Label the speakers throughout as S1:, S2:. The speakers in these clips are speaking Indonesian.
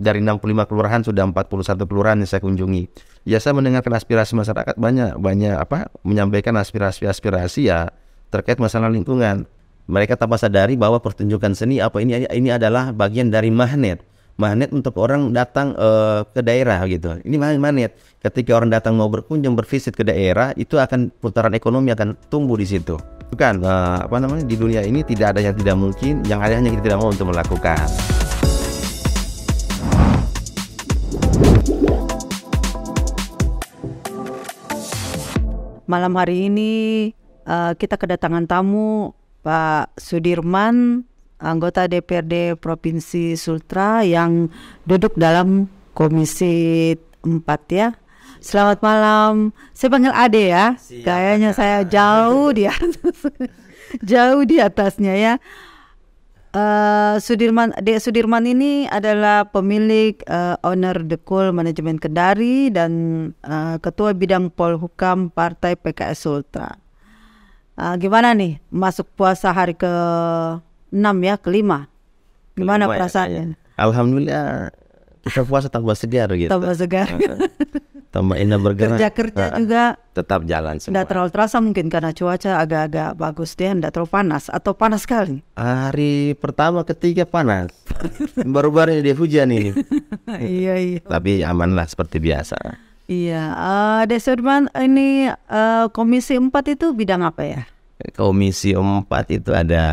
S1: dari 65 kelurahan sudah 41 kelurahan yang saya kunjungi. Ya saya mendengarkan aspirasi masyarakat banyak banyak apa menyampaikan aspirasi-aspirasi ya terkait masalah lingkungan. Mereka tanpa sadari bahwa pertunjukan seni apa ini ini adalah bagian dari magnet magnet untuk orang datang uh, ke daerah gitu. Ini magnet. Ketika orang datang mau berkunjung bervisit ke daerah, itu akan putaran ekonomi akan tumbuh di situ. Bukan uh, apa namanya di dunia ini tidak ada yang tidak mungkin, yang ada hanya kita tidak mau untuk melakukan.
S2: malam hari ini uh, kita kedatangan tamu Pak Sudirman, anggota DPRD Provinsi Sultra yang duduk dalam Komisi 4 ya. Selamat malam. Saya panggil Ade ya. Kayaknya saya jauh di atas. jauh di atasnya ya. Uh, Sudirman Dek Sudirman ini adalah pemilik uh, owner The Cool Management Kendari dan uh, ketua bidang Polhukam Partai PKS Ultra. Uh, gimana nih masuk puasa hari ke enam ya, kelima. Gimana ya, perasaannya? Ya.
S1: Alhamdulillah kita puasa tambah segar gitu. Tambah segar. Tambah bergerak. Kerja-kerja nah, juga tetap jalan semua.
S2: Tidak terlalu terasa mungkin karena cuaca agak-agak bagus dia tidak terlalu panas atau
S1: panas sekali. Hari pertama ketiga panas. Baru-baru ini dia hujan ini.
S2: iya iya.
S1: Tapi aman lah seperti biasa.
S2: Iya, uh, eh, Desirman, ini uh, Komisi empat itu bidang apa ya?
S1: Eh, Komisi empat itu ada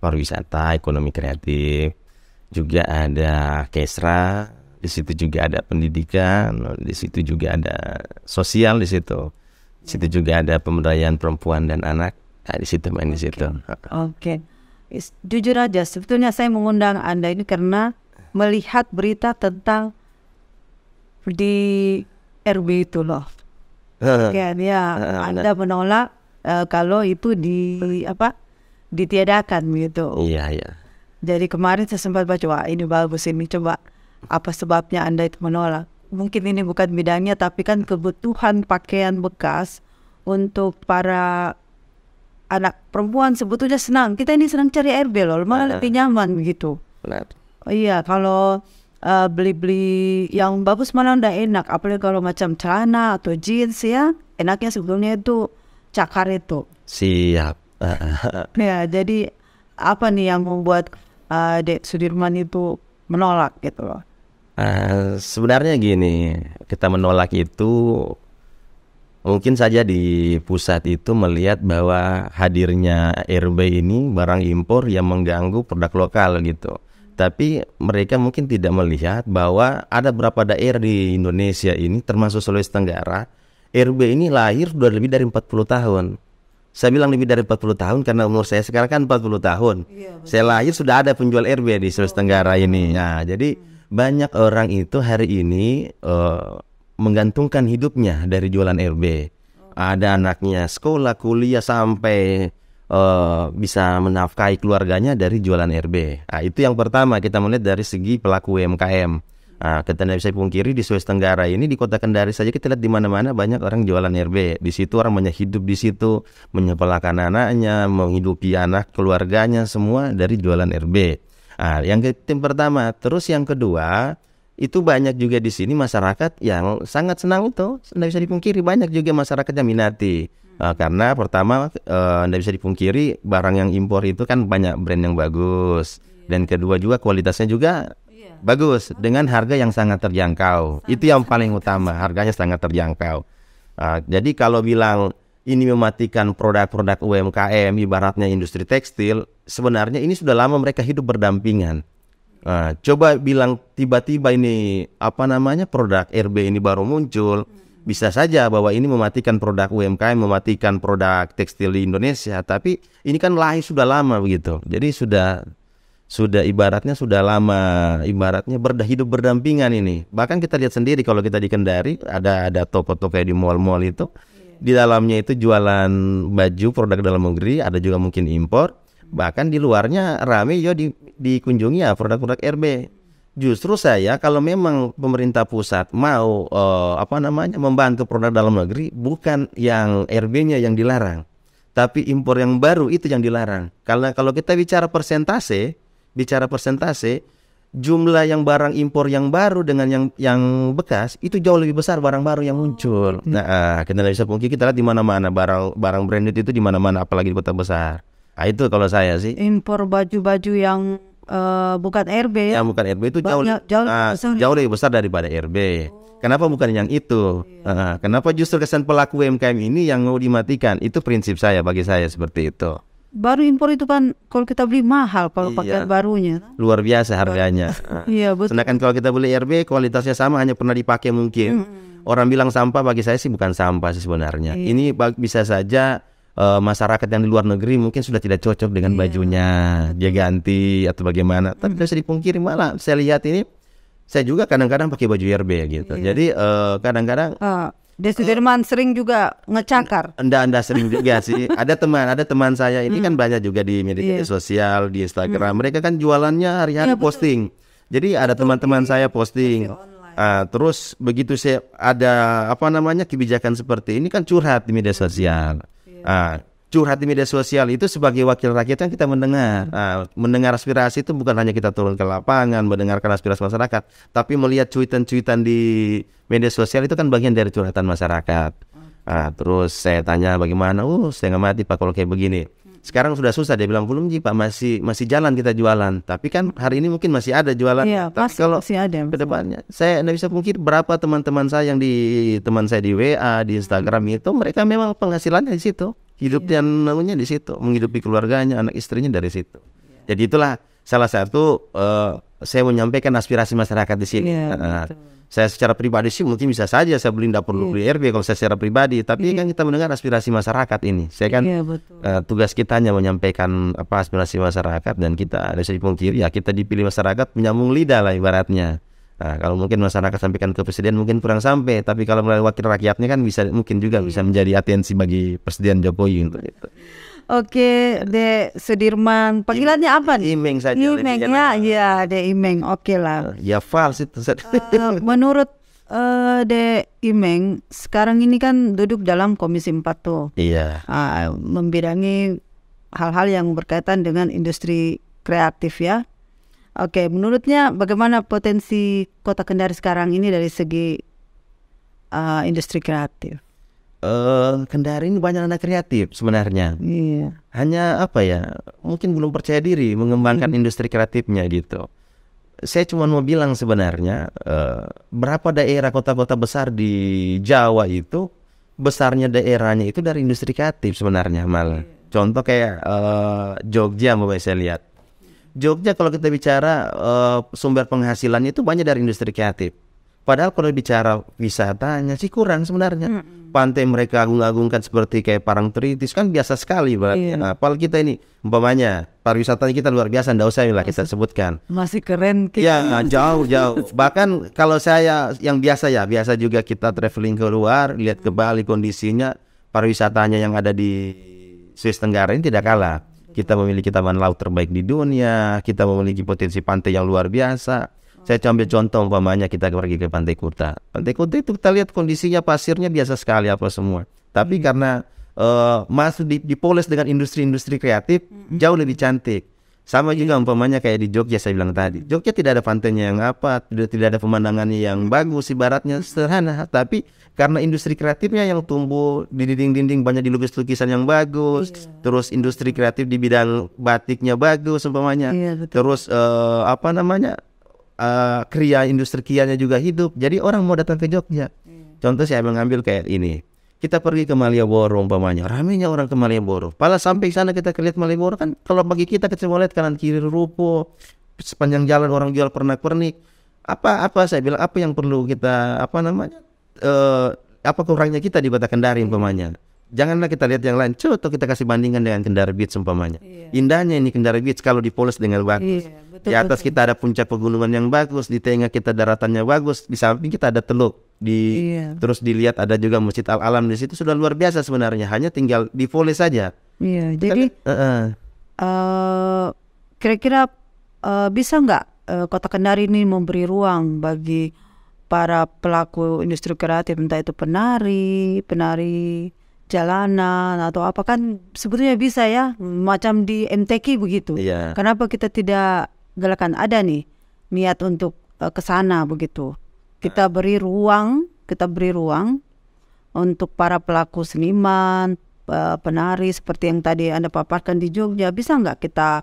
S1: pariwisata, ekonomi kreatif, juga ada Kesra, di situ juga ada pendidikan, di situ juga ada sosial di situ. Di situ juga ada pemberdayaan perempuan dan anak. Nah, di situ main di situ. Oke.
S2: Okay. Jujur aja, sebetulnya saya mengundang Anda ini karena melihat berita tentang di RB itu loh.
S1: kan ya, Anda
S2: menolak uh, kalau itu di apa? ditiadakan gitu. Iya, iya. Jadi kemarin saya sempat baca, wah ini bagus ini coba apa sebabnya Anda itu menolak. Mungkin ini bukan bidangnya, tapi kan kebutuhan pakaian bekas untuk para anak perempuan sebetulnya senang. Kita ini senang cari RB loh, malah lebih nyaman gitu. Oh, Iya, kalau beli eh, beli-beli yang bagus malah udah enak. Apalagi kalau macam celana atau jeans ya, enaknya sebetulnya itu cakar itu.
S1: Siap.
S2: ya, jadi apa nih yang membuat uh, Dek Sudirman itu menolak gitu loh?
S1: Uh, sebenarnya gini, kita menolak itu mungkin saja di pusat itu melihat bahwa hadirnya RB ini barang impor yang mengganggu produk lokal gitu. Tapi mereka mungkin tidak melihat bahwa ada berapa daerah di Indonesia ini termasuk Sulawesi Tenggara, RB ini lahir sudah lebih dari 40 tahun. Saya bilang lebih dari 40 tahun karena umur saya sekarang kan 40 tahun. Iya, saya lahir sudah ada penjual RB di Sulawesi oh, Tenggara iya. ini. Nah, jadi hmm banyak orang itu hari ini uh, menggantungkan hidupnya dari jualan RB. Ada anaknya sekolah, kuliah sampai uh, bisa menafkahi keluarganya dari jualan RB. Nah, itu yang pertama kita melihat dari segi pelaku UMKM. Nah, kita tidak bisa pungkiri di Sulawesi Tenggara ini di kota Kendari saja kita lihat di mana-mana banyak orang jualan RB. Di situ orang banyak hidup di situ, menyekolahkan anaknya, menghidupi anak keluarganya semua dari jualan RB. Nah, yang ke tim pertama, terus yang kedua itu banyak juga di sini masyarakat yang sangat senang itu, tidak bisa dipungkiri banyak juga masyarakat yang minati. Uh, karena pertama eh, tidak uh, bisa dipungkiri barang yang impor itu kan banyak brand yang bagus dan kedua juga kualitasnya juga iya. bagus dengan harga yang sangat terjangkau. Sangat itu yang paling utama, harganya sangat terjangkau. Uh, jadi kalau bilang ini mematikan produk-produk UMKM, ibaratnya industri tekstil, sebenarnya ini sudah lama mereka hidup berdampingan. Nah, coba bilang tiba-tiba ini apa namanya produk RB ini baru muncul, bisa saja bahwa ini mematikan produk UMKM, mematikan produk tekstil di Indonesia, tapi ini kan lahir sudah lama begitu. Jadi sudah sudah ibaratnya sudah lama ibaratnya berdah hidup berdampingan ini bahkan kita lihat sendiri kalau kita di Kendari ada ada toko-toko di mall-mall itu di dalamnya itu jualan baju produk dalam negeri, ada juga mungkin impor. Bahkan di luarnya rame yo di, dikunjungi ya produk-produk RB. Justru saya kalau memang pemerintah pusat mau eh, apa namanya membantu produk dalam negeri bukan yang RB-nya yang dilarang, tapi impor yang baru itu yang dilarang. Karena kalau kita bicara persentase, bicara persentase jumlah yang barang impor yang baru dengan yang yang bekas itu jauh lebih besar barang baru yang muncul. Hmm. Nah, ah, kita tidak bisa pungkiri kita lihat di mana-mana barang barang branded itu di mana-mana apalagi di kota besar. Nah, itu kalau saya sih.
S2: Impor baju-baju yang uh, bukan RB ya.
S1: Yang bukan RB itu jauh Banyak, jauh, ah, lebih besar. jauh lebih besar daripada RB. Oh. Kenapa bukan yang itu? Iya. Uh, kenapa justru kesan pelaku UMKM ini yang mau dimatikan? Itu prinsip saya bagi saya seperti itu
S2: baru impor itu kan kalau kita beli mahal kalau iya. pakaian barunya.
S1: Luar biasa harganya. iya betul. Sedangkan kalau kita beli RB kualitasnya sama hanya pernah dipakai mungkin. Hmm. Orang bilang sampah bagi saya sih bukan sampah sih sebenarnya. Iya. Ini bisa saja uh, masyarakat yang di luar negeri mungkin sudah tidak cocok dengan iya. bajunya, dia ganti atau bagaimana. Tapi tidak hmm. bisa dipungkiri malah saya lihat ini saya juga kadang-kadang pakai baju RB gitu. Iya. Jadi eh, kadang-kadang uh, uh di Sudirman uh, sering juga ngecakar. Anda Anda sering juga sih. Ada teman, ada teman saya ini kan hmm. kan banyak juga di media yeah. sosial, di Instagram. Hmm. Mereka kan jualannya hari-hari yeah, iya, posting. Betul. Jadi ada teman-teman saya posting. Uh, terus begitu saya ada apa namanya kebijakan seperti ini kan curhat di media sosial. Yeah. Iya. Uh, curhat di media sosial itu sebagai wakil rakyat kan kita mendengar. Hmm. Nah, mendengar aspirasi itu bukan hanya kita turun ke lapangan mendengarkan aspirasi masyarakat, tapi melihat cuitan-cuitan di media sosial itu kan bagian dari curhatan masyarakat. Nah, terus saya tanya bagaimana, oh saya nggak mati pak kalau kayak begini sekarang sudah susah dia bilang belum sih pak masih masih jalan kita jualan tapi kan hari ini mungkin masih ada jualan iya, tapi
S2: masih, kalau masih ada kedepannya
S1: saya tidak bisa mungkin berapa teman-teman saya yang di teman saya di WA di Instagram itu mereka memang penghasilannya di situ hidup iya. dan namanya di situ menghidupi keluarganya anak istrinya dari situ iya. jadi itulah salah satu uh, saya menyampaikan aspirasi masyarakat di sini. Ya, saya secara pribadi sih mungkin bisa saja saya beli tidak perlu iya. beli RB kalau saya secara pribadi, tapi iya. kan kita mendengar aspirasi masyarakat ini. Saya kan ya, Uh, tugas kita hanya menyampaikan apa aspirasi masyarakat dan kita ada dipungkiri ya kita dipilih masyarakat menyambung lidah lah ibaratnya. Nah, kalau mungkin masyarakat sampaikan ke presiden mungkin kurang sampai, tapi kalau melalui wakil rakyatnya kan bisa mungkin juga iya. bisa menjadi atensi bagi presiden Jokowi untuk itu.
S2: Oke, De Sudirman. Panggilannya apa
S1: nih? Imeng saja. Imeng ya,
S2: ya De Imeng. Oke lah. Oh,
S1: ya fals itu. Eh,
S2: menurut uh, eh, De Imeng, sekarang ini kan duduk dalam Komisi 4 tuh. Iya. Uh, membidangi hal-hal yang berkaitan dengan industri kreatif ya. Oke, menurutnya bagaimana potensi Kota Kendari sekarang ini dari segi uh, industri kreatif?
S1: uh, Kendari ini banyak anak kreatif sebenarnya. Iya. Hanya apa ya? Mungkin belum percaya diri mengembangkan hmm. industri kreatifnya gitu. Saya cuma mau bilang sebenarnya uh, berapa daerah kota-kota besar di Jawa itu besarnya daerahnya itu dari industri kreatif sebenarnya malah. Iya. Contoh kayak uh, Jogja mau saya lihat. Jogja kalau kita bicara uh, sumber penghasilannya itu banyak dari industri kreatif Padahal kalau bicara wisatanya sih kurang sebenarnya. Mm. Pantai mereka agung-agungkan seperti kayak Parang Tritis kan biasa sekali banget. Iya. Nah, apalagi kita ini umpamanya pariwisatanya kita luar biasa ndak usah lah kita sebutkan.
S2: Masih keren kita. Ya,
S1: jauh-jauh. Bahkan kalau saya yang biasa ya, biasa juga kita traveling ke luar, lihat ke Bali kondisinya pariwisatanya yang ada di Swiss Tenggara ini tidak kalah. Kita memiliki taman laut terbaik di dunia, kita memiliki potensi pantai yang luar biasa saya ambil contoh umpamanya kita pergi ke Pantai Kuta. Pantai Kuta itu kita lihat kondisinya pasirnya biasa sekali apa semua. Tapi hmm. karena uh, eh, masuk di, dipoles dengan industri-industri kreatif hmm. jauh lebih cantik. Sama iya. juga umpamanya kayak di Jogja saya bilang tadi. Jogja tidak ada pantainya yang apa, tidak tidak ada pemandangannya yang bagus, ibaratnya sederhana. Tapi karena industri kreatifnya yang tumbuh di dinding-dinding banyak dilukis lukisan yang bagus, yeah. terus industri kreatif di bidang batiknya bagus umpamanya. Yeah, iya, Terus uh, apa namanya? uh, kriya industri kianya juga hidup. Jadi orang mau datang ke Jogja. Hmm. Contoh saya mengambil kayak ini. Kita pergi ke Malioboro umpamanya, Ramainya orang ke Malioboro. Pala sampai sana kita lihat Malioboro kan kalau bagi kita kecewa lihat kanan kiri rupo, sepanjang jalan orang jual pernak-pernik. Apa apa saya bilang apa yang perlu kita apa namanya? Uh, apa kurangnya kita di Batak Kendari umpamanya. janganlah kita lihat yang lain. Coba kita kasih bandingan dengan Kendari Beach umpamanya. Yeah. Indahnya ini Kendari Beach kalau dipoles dengan bagus. Yeah betul, di atas betul. kita ada puncak pegunungan yang bagus, di tengah kita daratannya bagus, di samping kita ada teluk. Di iya. terus dilihat ada juga Masjid Al Alam di situ sudah luar biasa sebenarnya, hanya tinggal di saja. Iya, kan, jadi eh,
S2: kira-kira uh, eh, uh, kira uh, bisa nggak uh, Kota Kendari ini memberi ruang bagi para pelaku industri kreatif entah itu penari, penari jalanan atau apa kan sebetulnya bisa ya macam di MTQ begitu. Iya. Kenapa kita tidak galakan ada nih niat untuk uh, ke sana begitu. Kita nah. beri ruang, kita beri ruang untuk para pelaku seniman, uh, penari seperti yang tadi Anda paparkan di Jogja, bisa nggak kita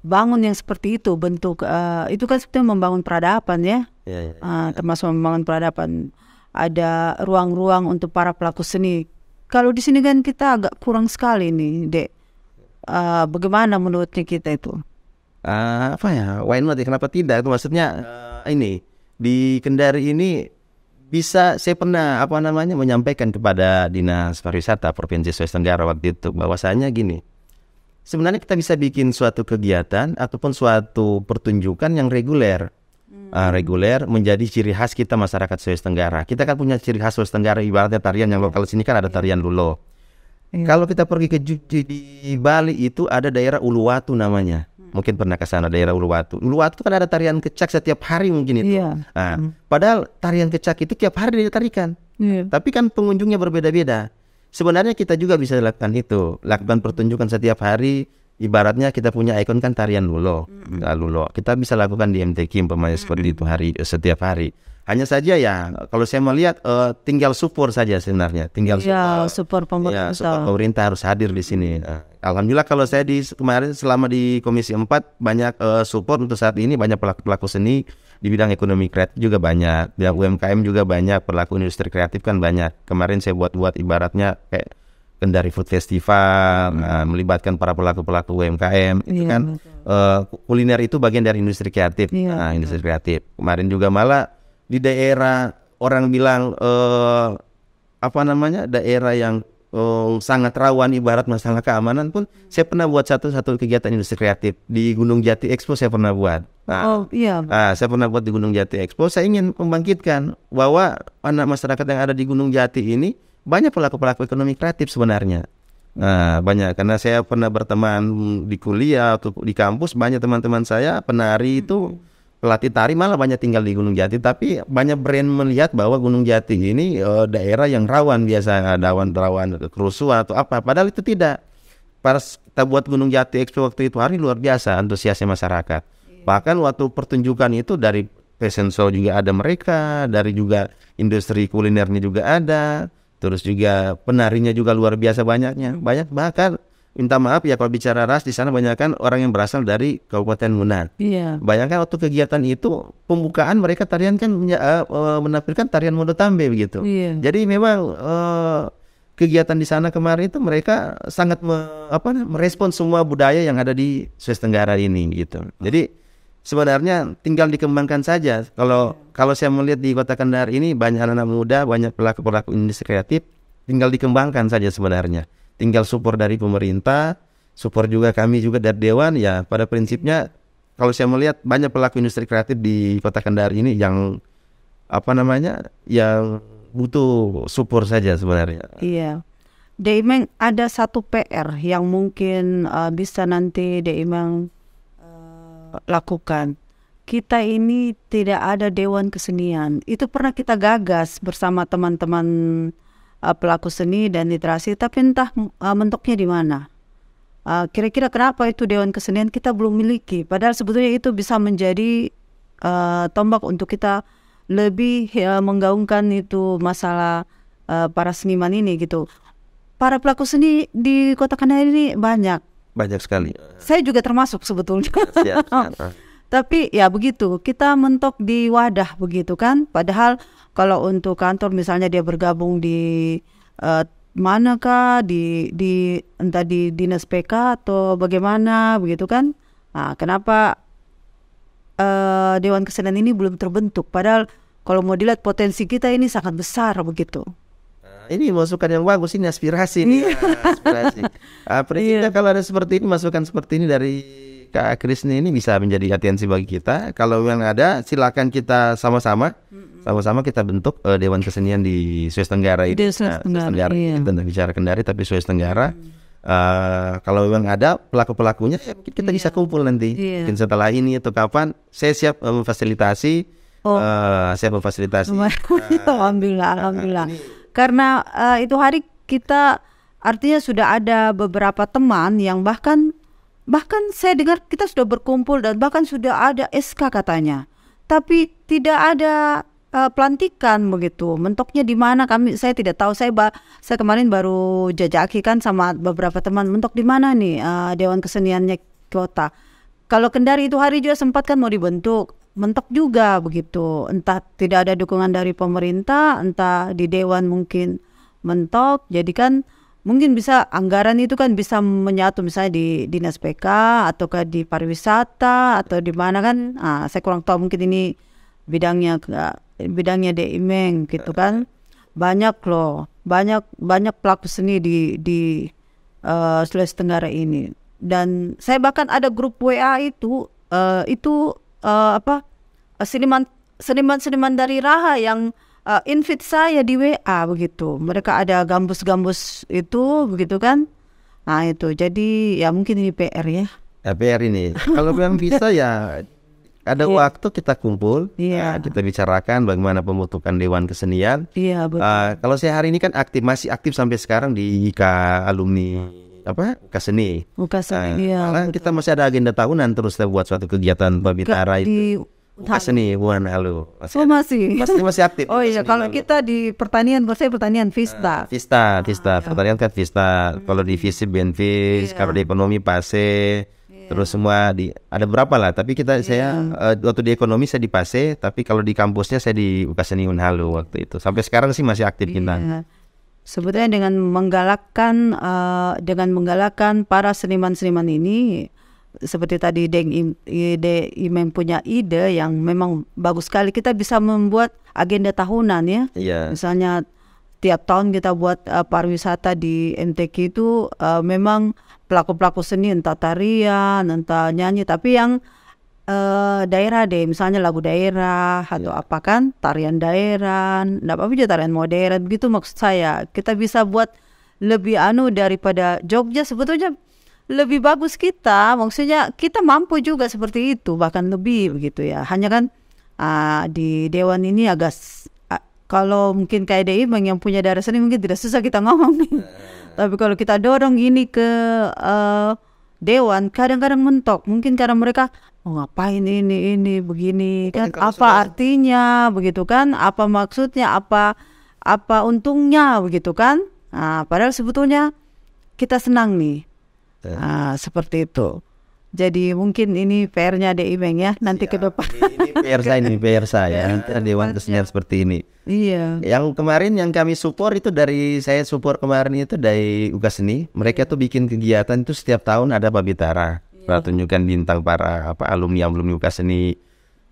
S2: bangun yang seperti itu bentuk uh, itu kan sebetulnya membangun peradaban ya, ya, ya, ya. Uh, termasuk membangun peradaban ada ruang-ruang untuk para pelaku seni kalau di sini kan kita agak kurang sekali nih dek uh, bagaimana menurutnya kita itu
S1: uh, apa ya why not ya kenapa tidak itu maksudnya uh, ini di Kendari ini bisa saya pernah apa namanya menyampaikan kepada dinas pariwisata provinsi Sulawesi Tenggara waktu itu bahwasanya gini sebenarnya kita bisa bikin suatu kegiatan ataupun suatu pertunjukan yang reguler hmm. uh, reguler menjadi ciri khas kita masyarakat Sulawesi Tenggara kita kan punya ciri khas Sulawesi Tenggara ibaratnya tarian yang lokal sini kan ada iya. tarian lulo Iya. kalau kita pergi ke di Bali itu ada daerah Uluwatu namanya Mungkin pernah ke sana daerah Uluwatu. Uluwatu kan ada tarian kecak setiap hari mungkin itu. Yeah. Nah, hmm. Padahal tarian kecak itu tiap hari ditarikan. Yeah. Tapi kan pengunjungnya berbeda-beda. Sebenarnya kita juga bisa lakukan itu. Lakukan pertunjukan setiap hari. Ibaratnya kita punya ikon kan tarian lulo, mm. lulo. Kita bisa lakukan di MTQ umpamanya hmm. seperti itu hari setiap hari. Hanya saja ya kalau saya melihat uh, eh, tinggal support saja sebenarnya, tinggal ya, support, pemerintah. Ya, support pemerintah harus hadir di sini. Uh, Alhamdulillah kalau saya di kemarin selama di Komisi 4 banyak uh, support untuk saat ini banyak pelaku-pelaku seni di bidang ekonomi kreatif juga banyak, di UMKM juga banyak, pelaku industri kreatif kan banyak. Kemarin saya buat-buat ibaratnya kayak Kendari Food Festival hmm. nah, melibatkan para pelaku-pelaku UMKM iya, itu kan uh, kuliner itu bagian dari industri kreatif. Ya, nah, industri kreatif. Kemarin juga malah di daerah orang bilang eh, apa namanya daerah yang eh, sangat rawan ibarat masalah keamanan pun saya pernah buat satu satu kegiatan industri kreatif di Gunung Jati Expo saya pernah buat. Nah, oh iya. Nah, saya pernah buat di Gunung Jati Expo. Saya ingin membangkitkan bahwa anak masyarakat yang ada di Gunung Jati ini banyak pelaku-pelaku ekonomi kreatif sebenarnya. Nah, banyak karena saya pernah berteman di kuliah atau di kampus banyak teman-teman saya penari itu hmm pelatih tari malah banyak tinggal di Gunung Jati tapi banyak brand melihat bahwa Gunung Jati ini uh, daerah yang rawan biasa rawan rawan kerusuhan atau apa padahal itu tidak pas kita buat Gunung Jati Expo waktu itu hari luar biasa antusiasnya masyarakat iya. bahkan waktu pertunjukan itu dari fashion show juga ada mereka dari juga industri kulinernya juga ada terus juga penarinya juga luar biasa banyaknya banyak bahkan minta maaf ya kalau bicara ras di sana banyak kan orang yang berasal dari Kabupaten Munar. Iya. Bayangkan waktu kegiatan itu pembukaan mereka tarian kan eh, eh, menampilkan tarian Tambi begitu. Iya. Jadi memang eh, kegiatan di sana kemarin itu mereka sangat me, apa merespon semua budaya yang ada di Sulawesi Tenggara ini gitu. Jadi sebenarnya tinggal dikembangkan saja. Kalau iya. kalau saya melihat di Kota Kendari ini banyak anak-anak muda, banyak pelaku-pelaku industri kreatif, tinggal dikembangkan saja sebenarnya tinggal support dari pemerintah, support juga kami juga dari dewan ya pada prinsipnya kalau saya melihat banyak pelaku industri kreatif di Kota Kendari ini yang apa namanya yang butuh support saja sebenarnya.
S2: Iya. Deimeng ada satu PR yang mungkin uh, bisa nanti Deimeng uh, eh, lakukan. Kita ini tidak ada dewan kesenian. Itu pernah kita gagas bersama teman-teman uh, pelaku seni dan literasi, tapi entah uh, eh, mentoknya di mana. kira eh, kira-kira kenapa itu Dewan Kesenian kita belum miliki? Padahal sebetulnya itu bisa menjadi uh, tombak untuk kita lebih ya, menggaungkan itu masalah uh, para seniman ini gitu. Para pelaku seni di Kota Kendari ini banyak. Banyak sekali. Saya juga termasuk sebetulnya. Siap, siap. Tapi ya begitu, kita mentok di wadah begitu kan. Padahal kalau untuk kantor misalnya dia bergabung di uh, eh, mana kah di di entah di dinas PK atau bagaimana begitu kan? Nah, kenapa uh, Dewan Kesenian ini belum terbentuk? Padahal kalau mau dilihat potensi kita ini sangat besar begitu ah, ini masukan
S1: yang bagus ini aspirasi ini iya. ah, aspirasi. Apresiasi ah, iya. kalau ada seperti ini masukan seperti ini dari Kak Krisni ini bisa menjadi atensi bagi kita. Kalau yang ada, silakan kita sama-sama, sama-sama kita bentuk uh, Dewan Kesenian di Sulawesi Tenggara ini. Di Sulawesi nah, Tenggara, uh, Tenggara iya. kita bicara Kendari, tapi Sulawesi Tenggara. Hmm. Uh, kalau memang ada pelaku pelakunya, ya kita yeah. bisa iya. kumpul nanti. Yeah. Mungkin setelah ini atau kapan, saya siap eh, memfasilitasi. Oh. Uh, saya memfasilitasi.
S2: alhamdulillah, nah, alhamdulillah. Karena uh, itu hari kita artinya sudah ada beberapa teman yang bahkan Bahkan saya dengar kita sudah berkumpul dan bahkan sudah ada SK katanya. Tapi tidak ada uh, pelantikan begitu. Mentoknya di mana kami saya tidak tahu. Saya ba saya kemarin baru jajaki kan sama beberapa teman mentok di mana nih uh, dewan keseniannya kota. Kalau Kendari itu hari juga sempat kan mau dibentuk, mentok juga begitu. Entah tidak ada dukungan dari pemerintah, entah di dewan mungkin mentok. Jadi kan mungkin bisa anggaran itu kan bisa menyatu misalnya di dinas PK ataukah di pariwisata atau di mana kan ah, saya kurang tahu mungkin ini bidangnya bidangnya Imeng gitu kan banyak loh banyak banyak pelaku seni di di uh, Sulawesi Tenggara ini dan saya bahkan ada grup WA itu uh, itu uh, apa seniman seniman seniman dari Raha yang uh, invite saya di WA begitu. Mereka ada gambus-gambus itu begitu kan. Nah itu jadi ya mungkin ini PR ya.
S1: ya eh, PR ini. Kalau memang bisa ya ada yeah. waktu kita kumpul, yeah. uh, iya. kita bicarakan bagaimana pembentukan dewan kesenian. Iya yeah, betul. Uh, kalau saya hari ini kan aktif masih aktif sampai sekarang di IKA alumni apa keseni. Uh, oh, iya, kita masih ada agenda tahunan terus kita buat suatu kegiatan pembicara itu. Di Bukan seni bukan halu. Masih, oh, masih. Masih masih aktif. Oh iya, kalau
S2: kita di pertanian, kalau saya pertanian Vista. Uh, eh,
S1: Vista, Vista, ah, iya. pertanian kan Vista. Hmm. Kalau di Visi Benvis, yeah. kalau di ekonomi Pase, yeah. terus semua di ada berapa lah. Tapi kita yeah. saya uh, waktu di ekonomi saya di Pase, tapi kalau di kampusnya saya di Ukaseni Unhalu waktu itu. Sampai sekarang sih masih aktif yeah. kita iya.
S2: sebetulnya dengan menggalakkan uh, dengan menggalakkan para seniman-seniman ini seperti tadi Deng ide Imen punya ide yang memang bagus sekali kita bisa membuat agenda tahunan ya yeah. misalnya tiap tahun kita buat uh, pariwisata di MTQ itu uh, memang pelaku-pelaku seni entah tarian entah nyanyi tapi yang uh, daerah deh misalnya lagu daerah atau yeah. apa kan tarian daerah enggak apa aja tarian modern gitu maksud saya kita bisa buat lebih anu daripada Jogja sebetulnya lebih bagus kita, maksudnya kita mampu juga seperti itu, bahkan lebih begitu ya. Hanya kan uh, di dewan ini agak uh, kalau mungkin KDI yang punya darah seni mungkin tidak susah kita ngomong nih. Tapi kalau kita dorong ini ke uh, dewan, kadang-kadang mentok. Mungkin karena mereka mau oh, ngapain ini ini begini kan apa sudah... artinya begitu kan? Apa maksudnya? Apa apa untungnya begitu kan? Nah, padahal sebetulnya kita senang nih Uh, seperti itu. Jadi mungkin ini PR-nya DI Imeng ya nanti ya, ke depan. Ini,
S1: PR saya ini PR saya ya. iya, nanti dewan ya. seperti ini. Iya. Yang kemarin yang kami support itu dari saya support kemarin itu dari Uga Seni. Mereka tuh bikin kegiatan itu setiap tahun ada babitara, Ya. tunjukkan bintang para apa alumni alumni Uga Seni.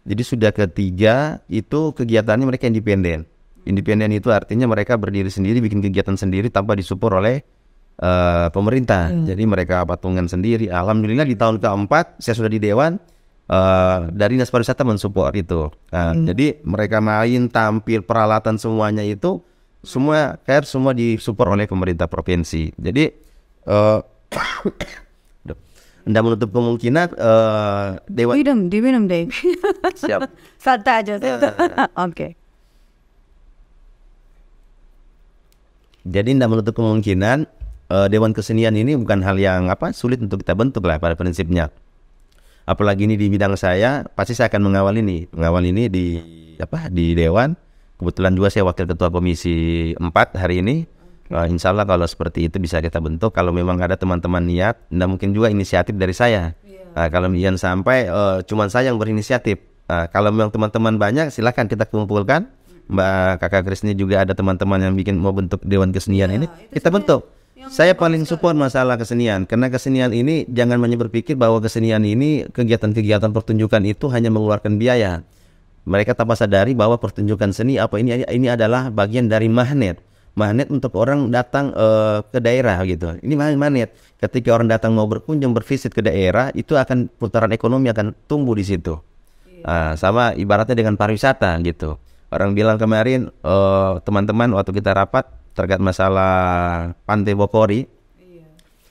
S1: Jadi sudah ketiga itu kegiatannya mereka independen. Hmm. Independen itu artinya mereka berdiri sendiri bikin kegiatan sendiri tanpa disupport oleh uh, pemerintah. Hmm. Jadi mereka patungan sendiri. Alhamdulillah di tahun keempat saya sudah di dewan uh, dari Dinas Pariwisata mensupport itu. Uh, hmm. Jadi mereka main tampil peralatan semuanya itu semua kayak semua disupport oleh pemerintah provinsi. Jadi uh, tidak menutup kemungkinan uh, dewan.
S2: Minum, diminum deh. Siap. Santai aja. Oke. Okay.
S1: Jadi tidak menutup kemungkinan uh, Dewan Kesenian ini bukan hal yang apa sulit untuk kita bentuk lah pada prinsipnya. Apalagi ini di bidang saya, pasti saya akan mengawal ini, mengawal ini di apa di Dewan. Kebetulan juga saya wakil ketua komisi 4 hari ini. Uh, insya kalau seperti itu bisa kita bentuk. Kalau memang ada teman-teman niat, dan mungkin juga inisiatif dari saya. Uh, kalau yang sampai uh, cuman saya yang berinisiatif. Uh, kalau memang teman-teman banyak, silahkan kita kumpulkan. Mbak Kakak Krisni juga ada teman-teman yang bikin mau bentuk Dewan Kesenian ya, ini, kita bentuk saya paling support masalah kesenian karena kesenian ini jangan hanya berpikir bahwa kesenian ini kegiatan-kegiatan pertunjukan itu hanya mengeluarkan biaya. Mereka tanpa sadari bahwa pertunjukan seni apa ini ini adalah bagian dari magnet. Magnet untuk orang datang uh, ke daerah gitu. Ini magnet. Ketika orang datang mau berkunjung bervisit ke daerah itu akan putaran ekonomi akan tumbuh di situ. Uh, sama ibaratnya dengan pariwisata gitu. Orang bilang kemarin eh, teman-teman uh, teman -teman, waktu kita rapat terkait masalah Pantai Bokori iya.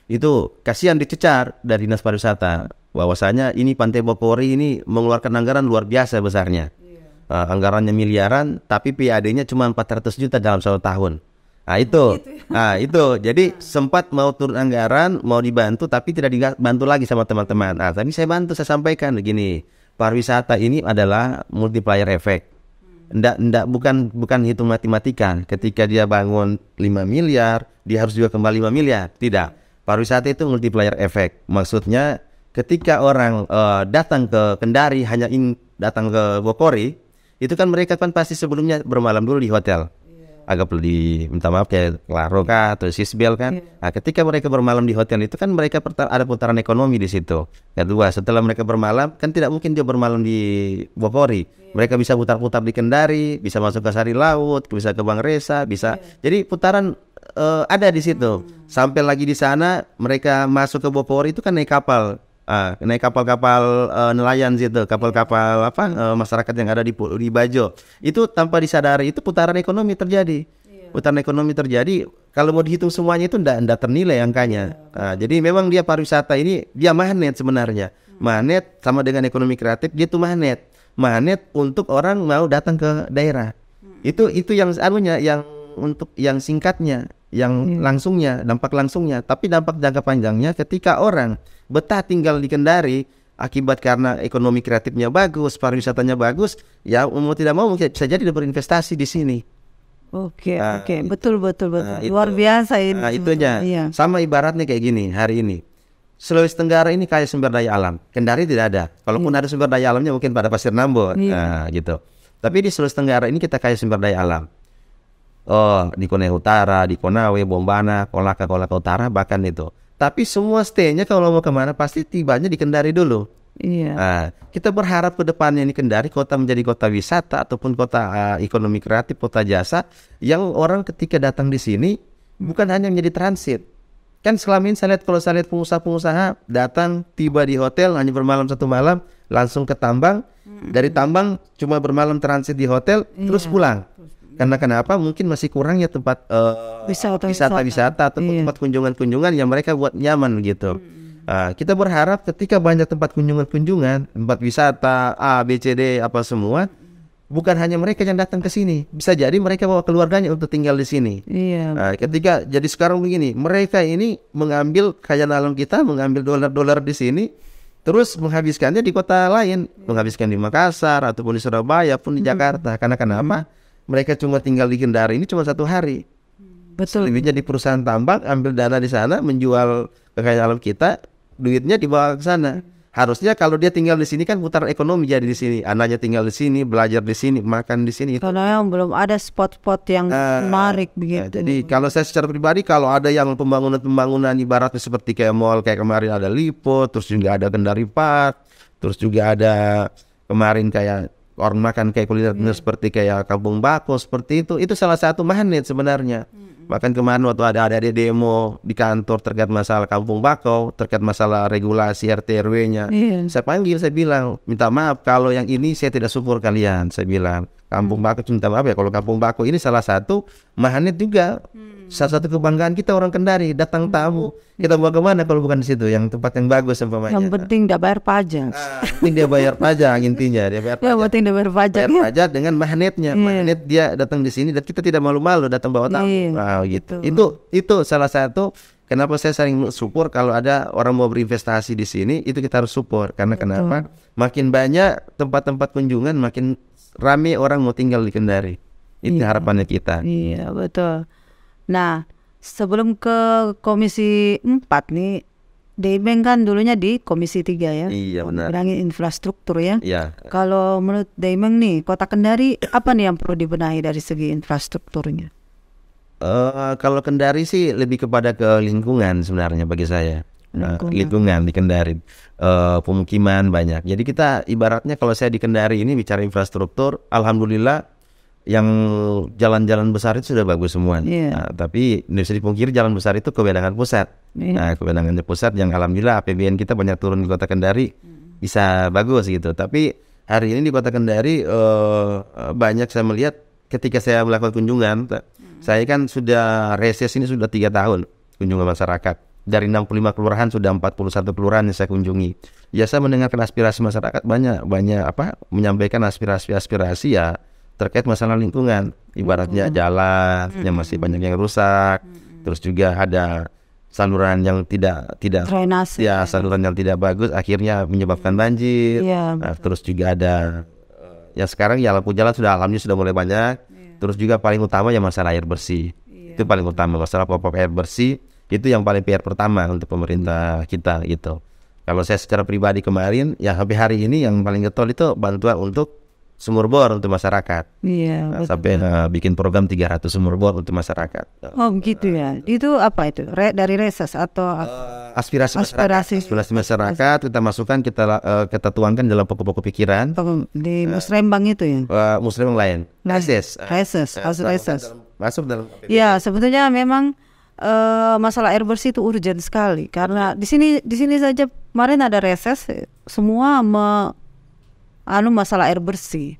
S1: itu kasihan dicecar dari dinas pariwisata bahwasanya ini Pantai Bokori ini mengeluarkan anggaran luar biasa besarnya iya. uh, anggarannya miliaran tapi PAD-nya cuma 400 juta dalam satu tahun nah itu oh, gitu ya. nah itu jadi nah. sempat mau turun anggaran mau dibantu tapi tidak dibantu lagi sama teman-teman nah tapi saya bantu saya sampaikan begini pariwisata ini adalah multiplier effect ndak ndak bukan bukan hitung matematika ketika dia bangun 5 miliar dia harus juga kembali 5 miliar tidak pariwisata itu multiplier efek maksudnya ketika orang uh, datang ke Kendari hanya ingin datang ke Bokori itu kan mereka kan pasti sebelumnya bermalam dulu di hotel agak perlu minta maaf kayak Claro atau Sisbel kan. Yeah. Nah, ketika mereka bermalam di hotel itu kan mereka ada putaran ekonomi di situ. Kedua, setelah mereka bermalam kan tidak mungkin dia bermalam di Bopori. Yeah. Mereka bisa putar-putar di Kendari, bisa masuk ke Sari Laut, bisa ke Bang Resa, bisa. Yeah. Jadi putaran uh, ada di situ. Hmm. Sampai lagi di sana mereka masuk ke Bopori itu kan naik kapal. Uh, naik kapal-kapal uh, nelayan situ, kapal-kapal apa uh, masyarakat yang ada di di Bajo. Itu tanpa disadari itu putaran ekonomi terjadi. Iya. Putaran ekonomi terjadi kalau mau dihitung semuanya itu ndak ndak ternilai angkanya. Nah, jadi memang dia pariwisata ini dia magnet sebenarnya. Hmm. Magnet sama dengan ekonomi kreatif dia tuh magnet. Magnet untuk orang mau datang ke daerah. Hmm. Itu itu yang anunya yang untuk yang singkatnya yang yeah. langsungnya, dampak langsungnya, tapi dampak jangka panjangnya ketika orang betah tinggal di Kendari akibat karena ekonomi kreatifnya bagus, pariwisatanya bagus, ya mau tidak mau bisa jadi berinvestasi di sini. Oke, okay, nah, oke, okay. betul betul betul. Nah, Luar biasa ini. Nah, itunya. Iya. Sama ibaratnya kayak gini hari ini. Sulawesi Tenggara ini kaya sumber daya alam. Kendari tidak ada. Kalaupun yeah. ada sumber daya alamnya mungkin pada Pasir Nambo. Yeah. Nah, gitu. Tapi di Sulawesi Tenggara ini kita kaya sumber daya alam oh, di Konawe Utara, di Konawe, Bombana, Kolaka, Kolaka Utara bahkan itu. Tapi semua stay-nya kalau mau kemana pasti tibanya di Kendari dulu. Iya. Nah, kita berharap ke depannya ini Kendari kota menjadi kota wisata ataupun kota uh, ekonomi kreatif, kota jasa yang orang ketika datang di sini bukan hanya menjadi transit. Kan selama ini saya lihat kalau saya lihat pengusaha-pengusaha datang tiba di hotel hanya bermalam satu malam langsung ke tambang, dari tambang cuma bermalam transit di hotel yeah. terus iya. pulang. Karena kenapa? Mungkin masih kurangnya tempat uh, wisata-wisata atau iya. tempat kunjungan-kunjungan yang mereka buat nyaman gitu. Hmm. Uh, kita berharap ketika banyak tempat kunjungan-kunjungan, tempat wisata A, B, C, D apa semua, bukan hanya mereka yang datang ke sini, bisa jadi mereka bawa keluarganya untuk tinggal di sini. Iya. Uh, ketika jadi sekarang begini, mereka ini mengambil kaya alam kita, mengambil dolar-dolar di sini, terus menghabiskannya di kota lain, menghabiskan di Makassar ataupun di Surabaya pun di hmm. Jakarta. Hmm. Karena kenapa? Hmm mereka cuma tinggal di Kendari ini cuma satu hari. Betul. Selebihnya di perusahaan tambang, ambil dana di sana, menjual kekayaan alam kita, duitnya dibawa ke sana. Harusnya kalau dia tinggal di sini kan putar ekonomi jadi di sini. Anaknya tinggal di sini, belajar di sini, makan di sini. Kalau yang belum ada spot-spot yang uh, menarik nah, begitu. jadi kalau saya secara pribadi kalau ada yang pembangunan-pembangunan ibaratnya seperti kayak mall kayak kemarin ada Lipo, terus juga ada Kendari Park, terus juga ada kemarin kayak orang makan kayak kuliner hmm. seperti kayak kampung bako seperti itu itu salah satu magnet sebenarnya hmm bahkan kemarin waktu ada ada demo di kantor terkait masalah kampung bako terkait masalah regulasi RT RW-nya yeah. saya panggil saya bilang minta maaf kalau yang ini saya tidak support kalian saya bilang Kampung Bako cinta apa ya? Kalau Kampung Bako ini salah satu magnet juga. Hmm. Salah satu kebanggaan kita orang Kendari datang hmm. tamu. Kita bawa kemana kalau bukan di situ? Yang tempat yang bagus umpamanya. Yang penting dia bayar pajak. Ini ah, penting dia bayar pajak intinya dia bayar ya, pajak. Yang penting dia bayar pajak. Bayar ya. pajak dengan magnetnya. Yeah. Magnet dia datang di sini dan kita tidak malu-malu datang bawa tamu. Yeah. Wow, gitu. Itu itu salah satu Kenapa saya sering support kalau ada orang mau berinvestasi di sini itu kita harus support karena Betul. kenapa makin banyak tempat-tempat kunjungan makin rame orang mau tinggal di Kendari. Ini iya. harapannya kita.
S2: Iya, betul. Nah, sebelum ke Komisi 4 nih, Daybank kan dulunya di Komisi 3 ya.
S1: Iya benar. Berangin
S2: infrastruktur ya. Iya. Kalau menurut Daybank nih, Kota Kendari apa nih yang perlu dibenahi dari segi infrastrukturnya?
S1: Uh, kalau Kendari sih lebih kepada ke lingkungan sebenarnya bagi saya. Nah, lingkungan, lingkungan di Kendari, uh, eh, pemukiman banyak. Jadi kita ibaratnya kalau saya di Kendari ini bicara infrastruktur, alhamdulillah yang jalan-jalan besar itu sudah bagus semua. Yeah. Nah, tapi bisa dipungkiri jalan besar itu kewenangan pusat. Yeah. Nah, kewenangan pusat yang alhamdulillah APBN kita banyak turun di Kota Kendari mm. bisa bagus gitu. Tapi hari ini di Kota Kendari uh, banyak saya melihat ketika saya melakukan kunjungan, mm. saya kan sudah reses ini sudah tiga tahun kunjungan masyarakat dari 65 kelurahan sudah 41 kelurahan yang saya kunjungi. Ya saya mendengarkan aspirasi masyarakat banyak banyak apa menyampaikan aspirasi-aspirasi ya terkait masalah lingkungan. Ibaratnya jalan yang masih banyak yang rusak, terus juga ada saluran yang tidak tidak Trenasi. ya saluran yang tidak bagus akhirnya menyebabkan banjir. Ya, nah, terus juga ada ya sekarang ya lampu jalan sudah alamnya sudah mulai banyak. Ya. Terus juga paling utama ya masalah air bersih. Ya. Itu paling utama masalah pop-up air bersih itu yang paling PR pertama untuk pemerintah hmm. kita gitu. Kalau saya secara pribadi kemarin, ya sampai hari ini yang paling getol itu bantuan untuk sumur bor untuk masyarakat.
S2: Iya. Nah,
S1: sampai uh, bikin program 300 sumur bor untuk masyarakat.
S2: Oh, gitu ya. Nah, itu apa itu? Re dari reses atau uh,
S1: aspirasi, aspirasi masyarakat. Aspirasi masyarakat kita masukkan, kita uh, kita tuangkan dalam pokok-pokok pikiran. Di musrembang uh, itu ya. Uh, musrembang lain. Nah, reses. Reses, Uh, reses. Masuk dalam. Masuk
S2: ya, sebetulnya memang uh, masalah air bersih itu urgent sekali karena di sini di sini saja kemarin ada reses semua me, anu masalah air bersih.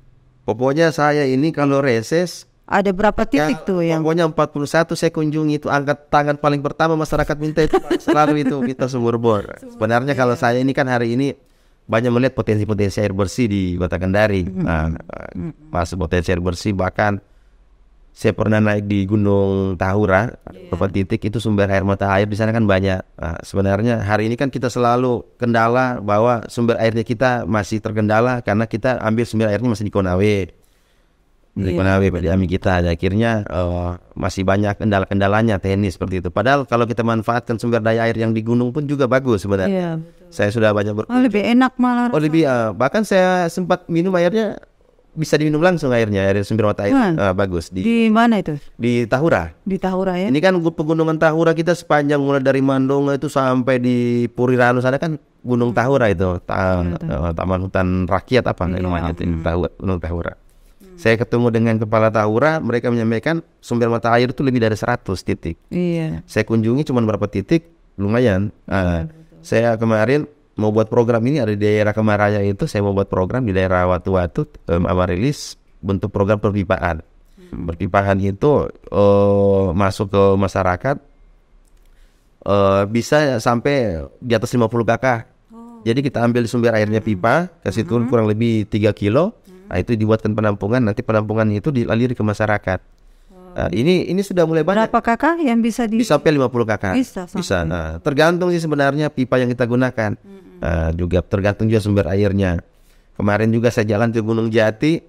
S1: Pokoknya saya ini kalau reses ada berapa ya, titik ya, tuh yang pokoknya 41 saya kunjungi itu angkat tangan paling pertama masyarakat minta itu selalu itu kita sumur bor. Sebenarnya iya. kalau saya ini kan hari ini banyak melihat potensi-potensi air bersih di Kota Kendari. Nah, mm -hmm. masuk potensi air bersih bahkan saya pernah naik di Gunung Tahura, beberapa iya. titik itu sumber air mata air di sana kan banyak. Nah, sebenarnya hari ini kan kita selalu kendala bahwa sumber airnya kita masih terkendala karena kita ambil sumber airnya masih di Konawe. Di yeah. Konawe pada kami kita dan akhirnya uh, masih banyak kendala-kendalanya teknis seperti itu. Padahal kalau kita manfaatkan sumber daya air yang di gunung pun juga bagus sebenarnya. Yeah, Saya sudah banyak ber. Oh,
S2: lebih enak malah.
S1: Oh, lebih uh, bahkan saya sempat minum airnya bisa diminum langsung airnya air sumber mata air nah, eh, bagus di, di mana itu di Tahura
S2: di Tahura ya ini
S1: kan pegunungan Tahura kita sepanjang mulai dari Mandung itu sampai di Puriranu sana kan Gunung hmm. Tahura itu ta ya, taman hutan rakyat apa iya, namanya itu hmm. Tahura Gunung Tahura hmm. saya ketemu dengan kepala Tahura mereka menyampaikan sumber mata air itu lebih dari 100 titik iya saya kunjungi cuma berapa titik lumayan Iya, uh, saya kemarin mau buat program ini ada di daerah Kemaraya itu saya mau buat program di daerah Watu-Watu um, rilis bentuk program perpipaan. Hmm. Perpipaan itu uh, masuk ke masyarakat uh, bisa sampai di atas 50 kk. Oh. Jadi kita ambil sumber airnya hmm. pipa, kasih turun hmm. kurang lebih 3 kilo. Hmm. Nah, itu dibuatkan penampungan, nanti penampungan itu dilalir ke masyarakat. Oh. Nah, ini ini sudah mulai banyak. Berapa kakak yang bisa di Bisa sampai 50 kakak. Bisa. Bisa. Nah, tergantung sih sebenarnya pipa yang kita gunakan. Hmm uh, juga tergantung juga sumber airnya. Kemarin juga saya jalan di Gunung Jati,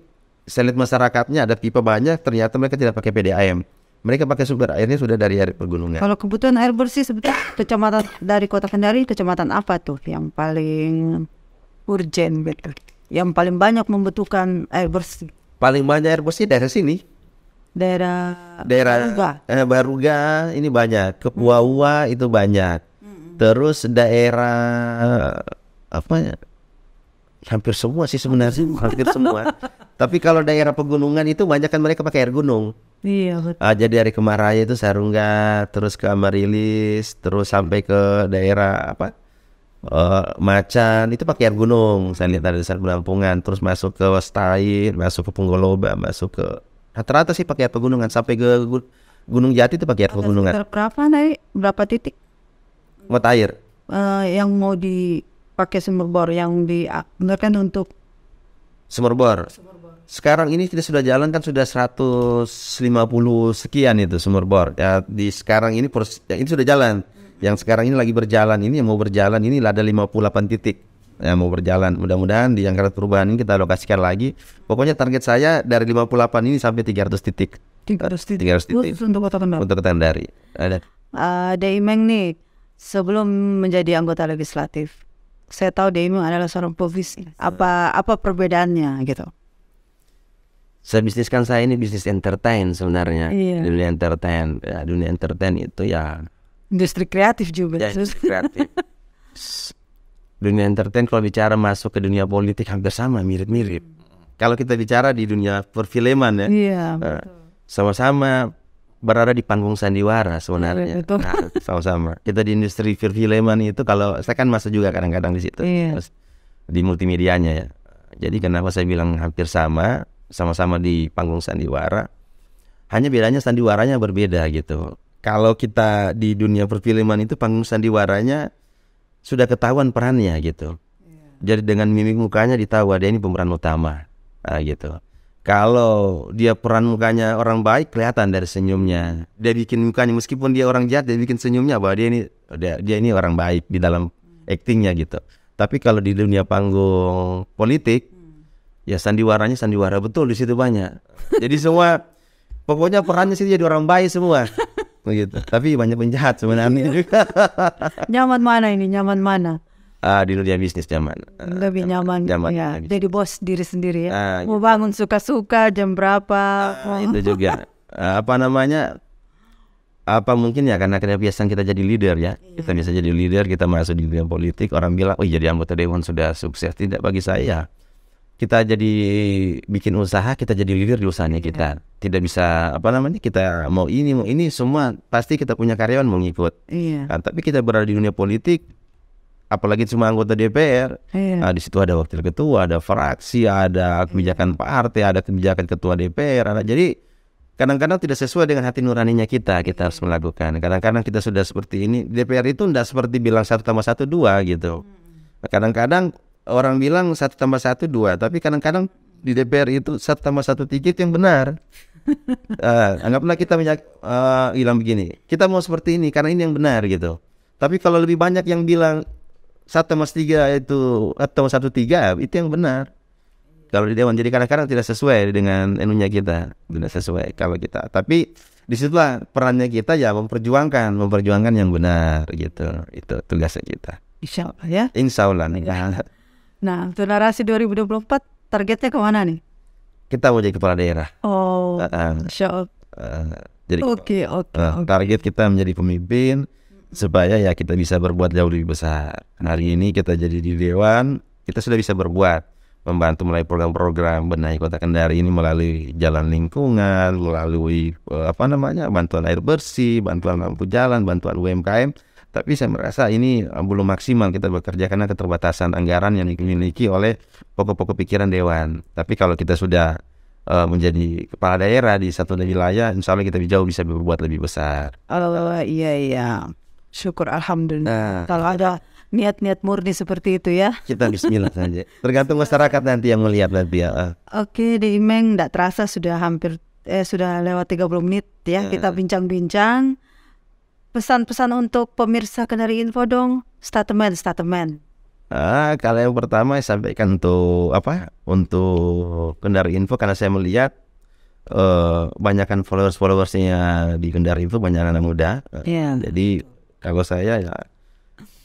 S1: saya lihat masyarakatnya ada pipa banyak, ternyata mereka tidak pakai PDAM. Mereka pakai sumber airnya sudah dari air pegunungan. Kalau
S2: kebutuhan air bersih sebetulnya kecamatan dari Kota Kendari kecamatan apa tuh yang paling urgent betul Yang paling banyak membutuhkan air bersih?
S1: Paling banyak air bersih daerah sini. Daerah daerah Baruga. Eh, Baruga ini banyak, Kepuawa hmm. itu banyak. Terus daerah apa ya hampir semua sih sebenarnya hampir semua. Tapi kalau daerah pegunungan itu banyak kan mereka pakai air gunung. Iya betul. Uh, jadi dari Kemaraya itu Sarungga, terus ke Amarilis, terus sampai ke daerah apa? Uh, macan itu pakai air gunung. Saya lihat dari sana Belampungan, terus masuk ke Westair, masuk ke Punggoloba, masuk ke rata-rata sih pakai air pegunungan sampai ke Gunung Jati itu pakai air pegunungan.
S2: Berapa nih Berapa titik? mata air uh, yang mau dipakai sumur bor yang gunakan untuk
S1: sumur bor. sumur bor sekarang ini kita sudah jalan kan sudah 150 sekian itu sumur bor ya di sekarang ini proses ya, ini sudah jalan yang sekarang ini lagi berjalan ini yang mau berjalan ini ada 58 titik yang mau berjalan. Mudah-mudahan di Angkara Perubahan ini kita lokasikan lagi. Pokoknya target saya dari 58 ini sampai 300 titik. 300 titik. 300 titik. untuk Kota Kendari. Untuk Kota Kendari. Ada. Uh,
S2: eh, ada Imeng nih sebelum menjadi anggota legislatif. Saya tahu Demi adalah seorang pebisnis. Iya. Apa apa perbedaannya gitu?
S1: Saya bisnis kan saya ini bisnis entertain sebenarnya. Iya. Dunia entertain, ya, dunia entertain itu ya
S2: industri kreatif juga. Ya, industri kreatif.
S1: dunia entertain kalau bicara masuk ke dunia politik hampir sama, mirip-mirip. Hmm. Kalau kita bicara di dunia perfilman ya. Iya, eh, sama-sama berada di panggung sandiwara sebenarnya. Iya, nah, sama-sama. Kita di industri perfilman itu kalau saya kan masuk juga kadang-kadang di situ. Iya. Terus di multimedianya ya. Jadi kenapa saya bilang hampir sama, sama-sama di panggung sandiwara. Hanya bedanya sandiwaranya berbeda gitu. Kalau kita di dunia perfilman itu panggung sandiwaranya sudah ketahuan perannya gitu. Iya. Jadi dengan mimik mukanya ditahu dia ini pemeran utama. Nah, gitu kalau dia peran mukanya orang baik kelihatan dari senyumnya. Dia bikin mukanya meskipun dia orang jahat dia bikin senyumnya bahwa dia ini dia, dia ini orang baik di dalam aktingnya gitu. Tapi kalau di dunia panggung politik ya sandiwaranya sandiwara betul di situ banyak. Jadi semua pokoknya perannya sih jadi orang baik semua. Begitu. Tapi banyak penjahat sebenarnya iya. nyaman mana ini? Nyaman mana? uh, di dunia bisnis nyaman.
S2: Uh, lebih nyaman, nyaman ya. Nyaman. Jadi bos diri sendiri ya. Uh, Mau bangun suka-suka jam berapa. Uh,
S1: Itu juga. uh, apa namanya? Apa mungkin ya karena kebiasaan kita jadi leader ya. Yeah. Kita bisa jadi leader, kita masuk di dunia politik, orang bilang, "Oh, jadi anggota dewan sudah sukses." Tidak bagi saya. Kita jadi bikin usaha, kita jadi leader di usahanya iya. kita. Tidak bisa apa namanya kita mau ini mau ini semua pasti kita punya karyawan mengikut. Iya. Nah, tapi kita berada di dunia politik, apalagi cuma anggota DPR. Iya. Nah, di situ ada wakil ketua, ada fraksi, ada kebijakan iya. partai, ada kebijakan ketua DPR. Ada. Jadi kadang-kadang tidak sesuai dengan hati nuraninya kita. Kita harus melakukan. Kadang-kadang kita sudah seperti ini. DPR itu tidak seperti bilang satu tambah satu dua gitu. Hmm. Kadang-kadang orang bilang satu tambah satu dua, tapi kadang-kadang di DPR itu satu tambah satu tiga itu yang benar. uh, anggaplah kita minyak, uh, bilang begini, kita mau seperti ini karena ini yang benar gitu. Tapi kalau lebih banyak yang bilang satu mas tiga itu atau satu tiga itu yang benar kalau di dewan jadi kadang-kadang tidak sesuai dengan enunya kita tidak sesuai kalau kita tapi disitulah perannya kita ya memperjuangkan memperjuangkan yang benar gitu itu tugasnya kita Insya Allah ya Insya Allah nih
S2: nah untuk narasi 2024 targetnya ke mana nih
S1: kita mau jadi kepala daerah oh uh, Insya Allah uh, jadi oke
S2: okay, oke eh, okay, uh,
S1: target kita menjadi pemimpin supaya ya kita bisa berbuat jauh lebih besar. Nah, hari ini kita jadi di dewan, kita sudah bisa berbuat membantu mulai program-program benahi kota Kendari ini melalui jalan lingkungan, melalui eh, apa namanya bantuan air bersih, bantuan lampu jalan, bantuan UMKM. Tapi saya merasa ini eh, belum maksimal kita bekerja karena keterbatasan anggaran yang dimiliki oleh pokok-pokok pikiran dewan. Tapi kalau kita sudah eh, menjadi kepala daerah di satu wilayah, insya Allah kita jauh bisa berbuat lebih besar.
S2: Oh iya iya. Syukur alhamdulillah. Nah, Kalau ada niat-niat murni seperti itu ya.
S1: Kita bismillah saja. Tergantung masyarakat nanti yang melihat nanti ya. Ah.
S2: Oke, di Imeng tidak terasa sudah hampir eh sudah lewat 30 menit ya. Nah. Kita bincang-bincang. Pesan-pesan untuk pemirsa Kenari Info dong, statement, statement.
S1: Ah, kalau yang pertama saya sampaikan untuk apa? Untuk Kendari Info karena saya melihat uh, eh, banyakkan followers followersnya di Kendari Info banyak anak muda. Yeah. Jadi kalau saya ya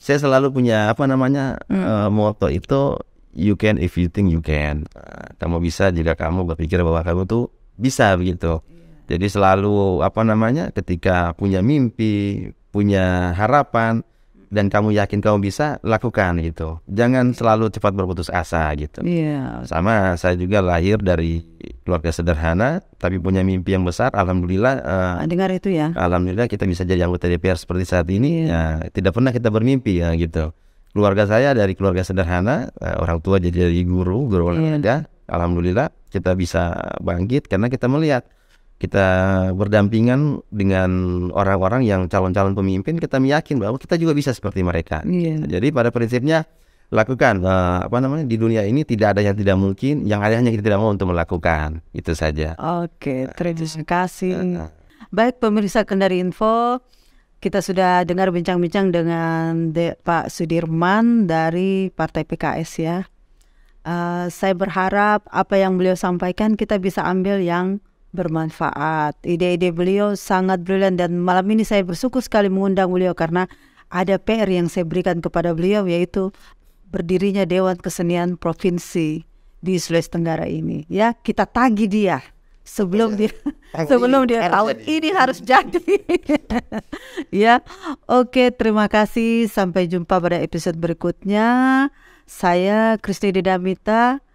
S1: saya selalu punya apa namanya hmm. uh, eh, moto itu you can if you think you can. Uh, kamu bisa jika kamu berpikir bahwa kamu tuh bisa begitu. Yeah. Jadi selalu apa namanya ketika punya mimpi, punya harapan, dan kamu yakin kamu bisa lakukan gitu jangan selalu cepat berputus asa gitu
S2: yeah.
S1: sama saya juga lahir dari keluarga sederhana tapi punya mimpi yang besar alhamdulillah uh,
S2: dengar itu ya
S1: alhamdulillah kita bisa jadi anggota DPR seperti saat ini yeah. uh, ya, tidak pernah kita bermimpi ya gitu keluarga saya dari keluarga sederhana uh, orang tua jadi guru guru iya. olahraga alhamdulillah kita bisa bangkit karena kita melihat kita berdampingan dengan orang-orang yang calon-calon pemimpin kita meyakin bahwa kita juga bisa seperti mereka. Yeah. Jadi pada prinsipnya lakukan uh, apa namanya di dunia ini tidak ada yang tidak mungkin, yang ada hanya kita tidak mau untuk melakukan. Itu saja.
S2: Oke, terima eh, kasih. Eh, Baik pemirsa Kendari Info, kita sudah dengar bincang-bincang dengan De Pak Sudirman dari Partai PKS ya. Uh, saya berharap apa yang beliau sampaikan kita bisa ambil yang bermanfaat. Ide-ide beliau sangat brilian dan malam ini saya bersyukur sekali mengundang beliau karena ada PR yang saya berikan kepada beliau yaitu berdirinya Dewan Kesenian Provinsi di Sulawesi Tenggara ini. Ya, kita tagih dia sebelum iya. dia sebelum dia tahun ini harus jadi. ya. Oke, terima kasih. Sampai jumpa pada episode berikutnya. Saya Kristi Didamita